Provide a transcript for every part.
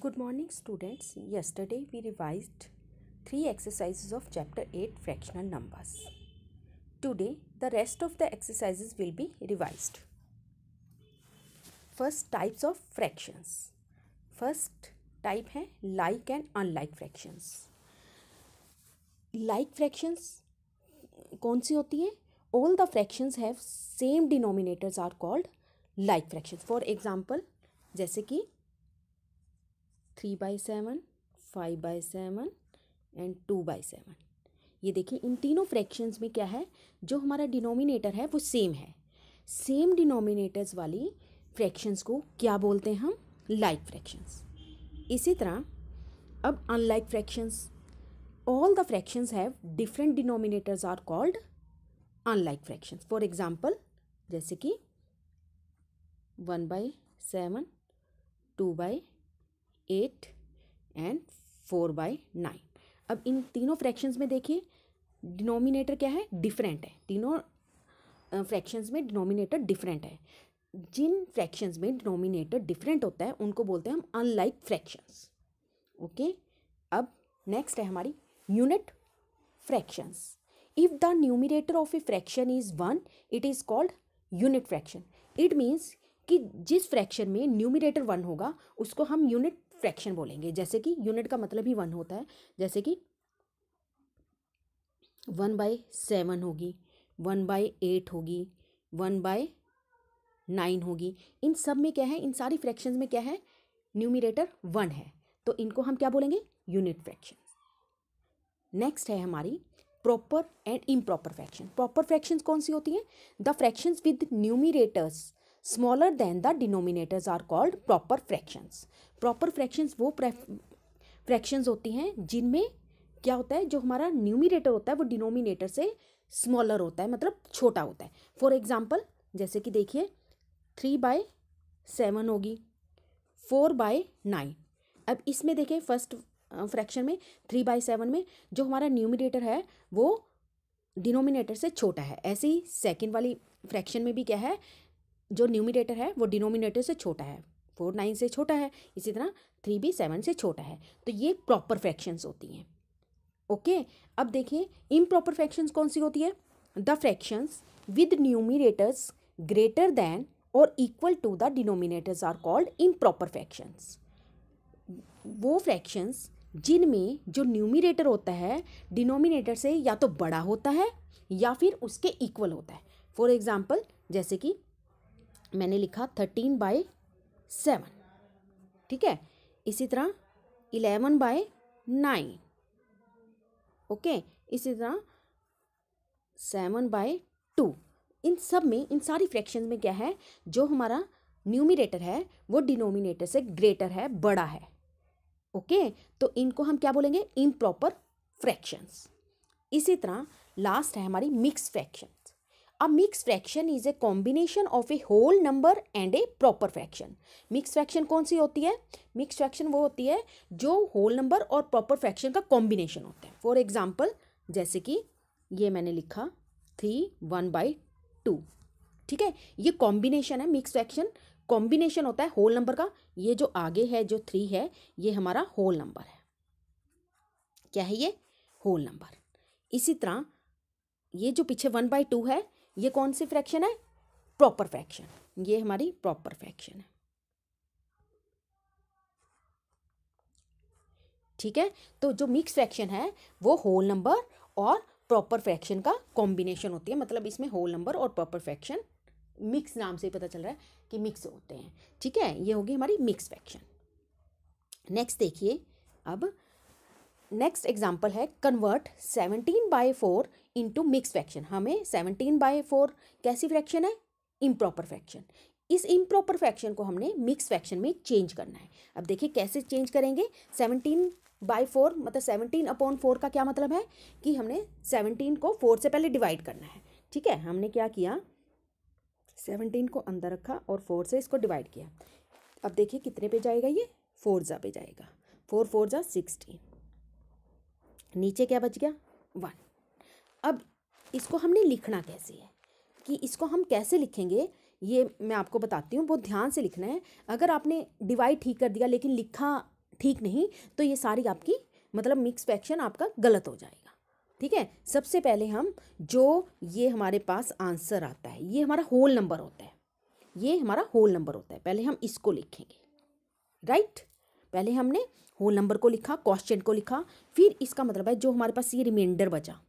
Good morning students yesterday we revise three exercise of chapter eight fractional numbers today the rest of the exercise will be revise first types of fractions first type है like and unlike fractions like fractions कौन सी होती हैं all the fractions have same denominators are called like fractions for example जैसे कि three by seven five by seven and two by seven ये देखिए इन तीनों फ्रैक्शंस में क्या है जो हमारा डिनोमिनेटर है वो सेम है सेम डिनोमिनेटर्स वाली फ्रैक्शंस को क्या बोलते हैं हम लाइक फ्रैक्शंस इसी तरह अब unlike fractions all the fractions have different denominators are called unlike fractions for example जैसे कि one by seven two by eight and four by nine अब इन तीनों फ्रैक्शंस में देखिए डिनोमिनेटर क्या है डिफरेंट है तीनों फ्रैक्शंस में डिनोमिनेटर डिफरेंट है जिन फ्रैक्शंस में डिनोमिनेटर डिफरेंट होता है उनको बोलते हैं हम अनलाइक फ्रैक्शंस ओके अब नेक्स्ट है हमारी unit fractions if the numerator of a fraction is one it is called unit fraction it means कि जिस फ्रैक्शन में न्यूमिनेटर वन होगा उसको हम यूनिट फ्रैक्शन बोलेंगे जैसे कि यूनिट का मतलब ही वन होता है जैसे कि वन बाय सेवन होगी वन बाय एट होगी वन बाय नाइन होगी इन सब में क्या है इन सारी फ्रैक्शन में क्या है न्यूमिरेटर वन है तो इनको हम क्या बोलेंगे यूनिट फ्रैक्शन नेक्स्ट है हमारी proper and improper fraction proper fractions कौन सी होती हैं the fractions with numerators smaller than the denominators are called proper fractions proper fractions वो fractions होती हैं जिनमें क्या होता है जो हमारा न्यूमिनेटर होता है वो डिनोमिनेटर से स्मॉलर होता है मतलब छोटा होता है फॉर एग्जाम्पल जैसे कि देखिए थ्री बाय सेवन होगी फोर बाय नाइन अब इसमें देखें फर्स्ट फ्रैक्शन में थ्री बाय सेवन में जो हमारा न्यूमिनेटर है वो डिनोमिनेटर से छोटा है ऐसे ही सेकेंड वाली फ्रैक्शन में भी क्या है जो न्यूमिनेटर है वो डिनोमिनेटर से छोटा है फोर नाइन से छोटा है इसी तरह थ्री बी सेवन से छोटा है तो ये प्रॉपर फ्रैक्शंस होती हैं ओके अब देखिए इम प्रॉपर फ्रैक्शंस कौन सी होती है the fractions with numerators greater than और equal to the denominators are called improper fractions वो फ्रैक्शंस जिनमें जो न्यूमिनेटर होता है डिनोमिनेटर से या तो बड़ा होता है या फिर उसके इक्वल होता है फॉर एग्जाम्पल जैसे कि मैंने लिखा थर्टीन बाय सेवन ठीक है इसी तरह इलेवन बाय नाइन ओके इसी तरह सेवन बाय टू इन सब में इन सारी फ्रैक्शन में क्या है जो हमारा न्यूमिनेटर है वो डिनोमिनेटर से ग्रेटर है बड़ा है ओके तो इनको हम क्या बोलेंगे इम्प्रॉपर फ्रैक्शंस इसी तरह लास्ट है हमारी mix fraction A mixed fraction is a combination of a whole number and a proper fraction. Mixed fraction कौन सी होती है Mixed fraction वो होती है जो whole number और proper fraction का combination होता है For example, जैसे कि ये मैंने लिखा थ्री वन बाई टू ठीक है ये कॉम्बिनेशन है मिक्स फ्रैक्शन कॉम्बिनेशन होता है होल नंबर का ये जो आगे है जो थ्री है ये हमारा होल नंबर है क्या है ये होल नंबर इसी तरह ये जो पीछे वन बाई टू है ये कौन सी फ्रैक्शन है प्रॉपर फ्रैक्शन ये हमारी प्रॉपर फ्रैक्शन है ठीक है तो जो मिक्स फ्रैक्शन है वो होल नंबर और प्रॉपर फ्रैक्शन का कॉम्बिनेशन होती है मतलब इसमें होल नंबर और प्रॉपर फ्रैक्शन मिक्स नाम से पता चल रहा है कि मिक्स होते हैं ठीक है ये होगी हमारी मिक्स फ्रैक्शन नेक्स्ट देखिए अब नेक्स्ट एग्जाम्पल है convert seventeen by four into mix fraction हमें सेवनटीन बाई फोर कैसी फ्रैक्शन है इम्प्रॉपर फ्रैक्शन इस इम्प्रॉपर फ्रैक्शन को हमने मिक्स फ्रैक्शन में चेंज करना है अब देखिए कैसे चेंज करेंगे सेवनटीन बाई फोर मतलब सेवनटीन अपॉन फोर का क्या मतलब है कि हमने सेवनटीन को फोर से पहले डिवाइड करना है ठीक है हमने क्या किया सेवनटीन को अंदर रखा और फोर से इसको डिवाइड किया अब देखिए कितने पे जाएगा ये फोर जा पे जाएगा फोर फोर जा सिक्सटीन नीचे क्या बच गया वन अब इसको हमने लिखना कैसे है कि इसको हम कैसे लिखेंगे ये मैं आपको बताती हूँ बहुत ध्यान से लिखना है अगर आपने डिवाइड ठीक कर दिया लेकिन लिखा ठीक नहीं तो ये सारी आपकी मतलब मिक्स फ्रैक्शन आपका गलत हो जाएगा ठीक है सबसे पहले हम जो ये हमारे पास आंसर आता है ये हमारा होल नंबर होता है ये हमारा होल नंबर होता है पहले हम इसको लिखेंगे राइट पहले हमने होल नंबर को लिखा क्वेश्चन को लिखा फिर इसका मतलब है जो हमारे पास ये रिमाइंडर बचा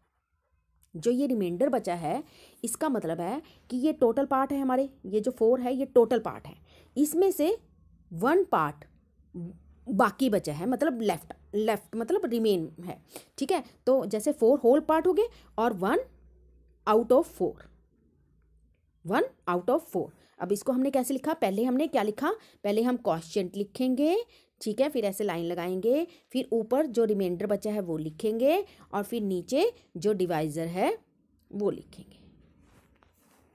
जो ये रिमाइंडर बचा है इसका मतलब है कि ये टोटल पार्ट है हमारे ये जो फोर है ये टोटल पार्ट है इसमें से वन पार्ट बाकी बचा है मतलब लेफ्ट लेफ्ट मतलब रिमेन है ठीक है तो जैसे फोर होल पार्ट हो गए और one out of four one out of four अब इसको हमने कैसे लिखा पहले हमने क्या लिखा पहले हम क्वेश्चन लिखेंगे ठीक है फिर ऐसे लाइन लगाएंगे फिर ऊपर जो रिमाइंडर बचा है वो लिखेंगे और फिर नीचे जो डिवाइज़र है वो लिखेंगे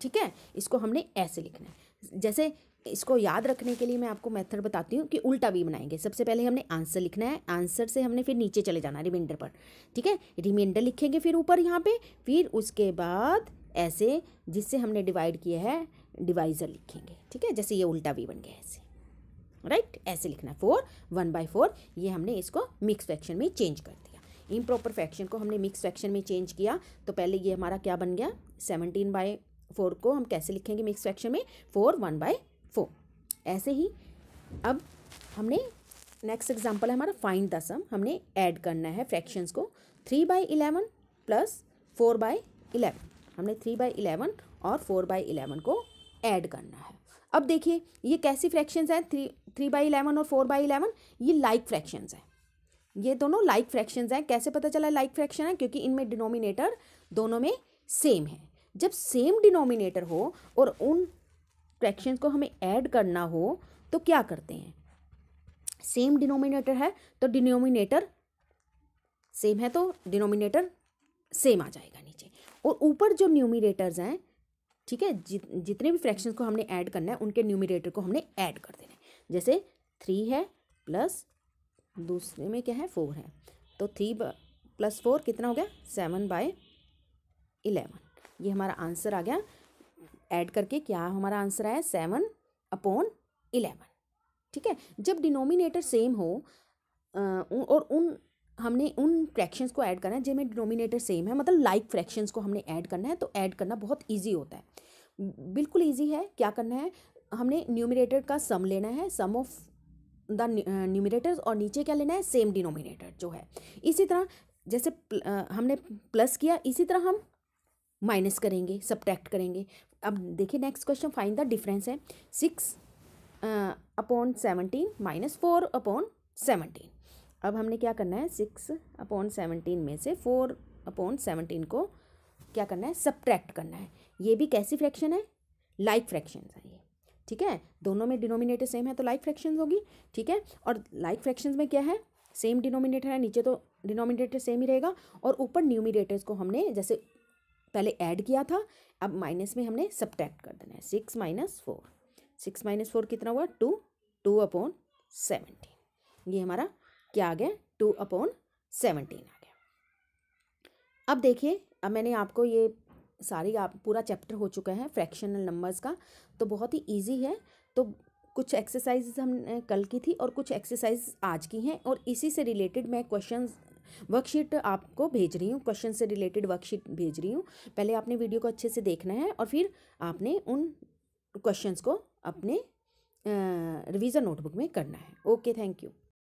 ठीक है इसको हमने ऐसे लिखना है जैसे इसको याद रखने के लिए मैं आपको मेथड बताती हूँ कि उल्टा भी बनाएंगे सबसे पहले हमने आंसर लिखना है आंसर से हमने फिर नीचे चले जाना रिमाइंडर पर ठीक है रिमाइंडर लिखेंगे फिर ऊपर यहाँ पे फिर उसके बाद ऐसे जिससे हमने डिवाइड किया है डिवाइजर लिखेंगे ठीक है जैसे ये उल्टा भी बन गया ऐसे राइट right? ऐसे लिखना फोर वन बाई फोर ये हमने इसको मिक्स फ्रैक्शन में चेंज कर दिया इम प्रॉपर फ्रैक्शन को हमने मिक्स फ्रैक्शन में चेंज किया तो पहले ये हमारा क्या बन गया सेवनटीन बाई फोर को हम कैसे लिखेंगे मिक्स फ्रैक्शन में फोर वन बाई फोर ऐसे ही अब हमने नेक्स्ट एग्जाम्पल है हमारा फाइन द सम हमने ऐड करना है फ्रैक्शंस को three by eleven plus four by eleven हमने थ्री बाई इलेवन और फोर बाई इलेवन को ऐड करना है अब देखिए ये कैसी फ्रैक्शंस हैं थ्री थ्री बाई इलेवन और फोर बाई इलेवन ये लाइक फ्रैक्शंस हैं ये दोनों लाइक फ्रैक्शंस हैं कैसे पता चला लाइक फ्रैक्शन है क्योंकि इनमें डिनोमिनेटर दोनों में सेम है जब सेम डिनोमिनेटर हो और उन फ्रैक्शंस को हमें ऐड करना हो तो क्या करते हैं सेम डिनोमिनेटर है तो डिनोमिनेटर सेम है तो डिनोमिनेटर सेम आ जाएगा और ऊपर जो न्यूमिरेटर्स हैं ठीक है जि, जितने भी फ्रैक्शंस को हमने ऐड करना है उनके न्यूमिरेटर को हमने ऐड कर देना है जैसे थ्री है प्लस दूसरे में क्या है फोर है तो थ्री प्लस फोर कितना हो गया सेवन बाय इलेवन ये हमारा आंसर आ गया ऐड करके क्या हमारा आंसर आया सेवन अपॉन इलेवन ठीक है जब डिनोमिनेटर सेम हो और उन हमने उन फ्रैक्शंस को ऐड करना है जिनमें डिनोमिनेटर सेम है मतलब लाइक like फ्रैक्शंस को हमने ऐड करना है तो ऐड करना बहुत ईजी होता है बिल्कुल ईजी है क्या करना है हमने न्यूमिनेटर का सम लेना है सम ऑफ द न्यूमिनेटर्स और नीचे क्या लेना है सेम डिनोमिनेटर जो है इसी तरह जैसे प्ल, आ, हमने प्लस किया इसी तरह हम माइनस करेंगे सब्ट्रैक्ट करेंगे अब देखिए next question find the difference है six upon seventeen minus four upon seventeen अब हमने क्या करना है सिक्स अपॉन सेवनटीन में से फोर अपॉन सेवनटीन को क्या करना है सब्ट्रैक्ट करना है ये भी कैसी फ्रैक्शन है लाइक फ्रैक्शन है ये ठीक है दोनों में डिनोमिनेटर सेम है तो लाइक फ्रैक्शन होगी ठीक है और लाइक फ्रैक्शन में क्या है सेम डिनोमिनेटर है नीचे तो डिनोमिनेटर सेम ही रहेगा और ऊपर न्यूमिनेटर्स को हमने जैसे पहले ऐड किया था अब माइनस में हमने सब्ट्रैक्ट कर देना है six minus four six minus four कितना हुआ टू टू अपॉन सेवनटीन ये हमारा क्या आ गया टू अपॉन सेवनटीन आ गया अब देखिए अब मैंने आपको ये सारी आप पूरा चैप्टर हो चुका है फ्रैक्शनल नंबर्स का तो बहुत ही ईजी है तो कुछ एक्सरसाइज हमने कल की थी और कुछ एक्सरसाइज आज की हैं और इसी से रिलेटेड मैं क्वेश्चन वर्कशीट आपको भेज रही हूँ क्वेश्चन से रिलेटेड वर्कशीट भेज रही हूँ पहले आपने वीडियो को अच्छे से देखना है और फिर आपने उन क्वेश्चंस को अपने रिवीज़न नोटबुक में करना है ओके थैंक यू